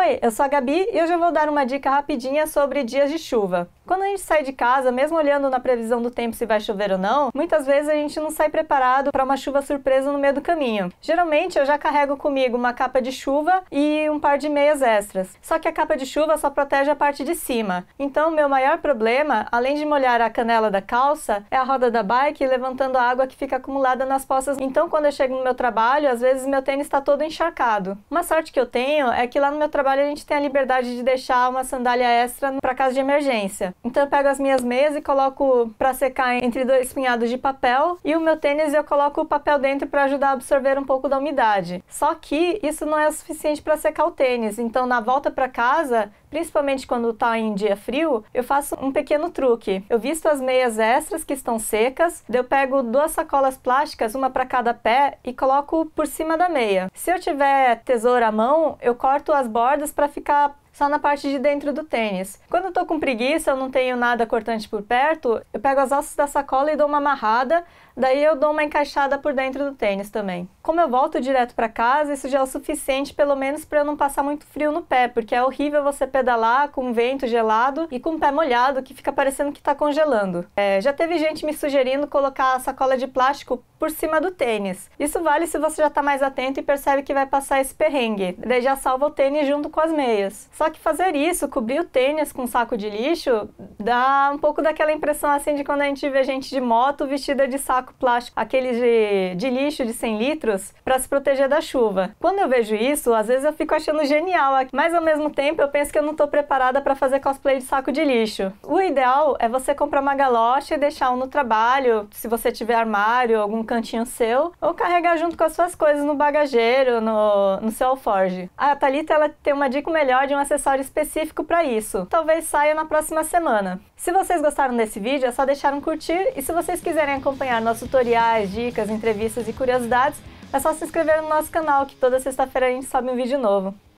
Oi, eu sou a Gabi e hoje eu vou dar uma dica rapidinha sobre dias de chuva. Quando a gente sai de casa, mesmo olhando na previsão do tempo se vai chover ou não, muitas vezes a gente não sai preparado para uma chuva surpresa no meio do caminho. Geralmente eu já carrego comigo uma capa de chuva e um par de meias extras. Só que a capa de chuva só protege a parte de cima. Então, meu maior problema, além de molhar a canela da calça, é a roda da bike levantando a água que fica acumulada nas poças. Então, quando eu chego no meu trabalho, às vezes meu tênis está todo encharcado. Uma sorte que eu tenho é que lá no meu trabalho trabalho a gente tem a liberdade de deixar uma sandália extra para caso de emergência. Então eu pego as minhas meias e coloco para secar entre dois punhados de papel e o meu tênis eu coloco o papel dentro para ajudar a absorver um pouco da umidade. Só que isso não é o suficiente para secar o tênis, então na volta para casa principalmente quando está em dia frio, eu faço um pequeno truque. Eu visto as meias extras que estão secas, eu pego duas sacolas plásticas, uma para cada pé, e coloco por cima da meia. Se eu tiver tesoura à mão, eu corto as bordas para ficar só na parte de dentro do tênis. Quando eu tô com preguiça, eu não tenho nada cortante por perto, eu pego as alças da sacola e dou uma amarrada, daí eu dou uma encaixada por dentro do tênis também. Como eu volto direto para casa, isso já é o suficiente pelo menos para eu não passar muito frio no pé, porque é horrível você pedalar com vento gelado e com o pé molhado que fica parecendo que tá congelando. É, já teve gente me sugerindo colocar a sacola de plástico por cima do tênis. Isso vale se você já tá mais atento e percebe que vai passar esse perrengue. Daí já salva o tênis junto com as meias. Só que fazer isso, cobrir o tênis com um saco de lixo, dá um pouco daquela impressão assim de quando a gente vê gente de moto vestida de saco plástico, aqueles de, de lixo de 100 litros, para se proteger da chuva. Quando eu vejo isso, às vezes eu fico achando genial, mas ao mesmo tempo eu penso que eu não estou preparada para fazer cosplay de saco de lixo. O ideal é você comprar uma galocha e deixar um no trabalho, se você tiver armário, algum cantinho seu, ou carregar junto com as suas coisas no bagageiro, no, no seu alforge. A Thalita, ela tem uma dica melhor de uma acessório específico para isso. Talvez saia na próxima semana. Se vocês gostaram desse vídeo, é só deixar um curtir e se vocês quiserem acompanhar nossos tutoriais, dicas, entrevistas e curiosidades, é só se inscrever no nosso canal que toda sexta-feira a gente sobe um vídeo novo.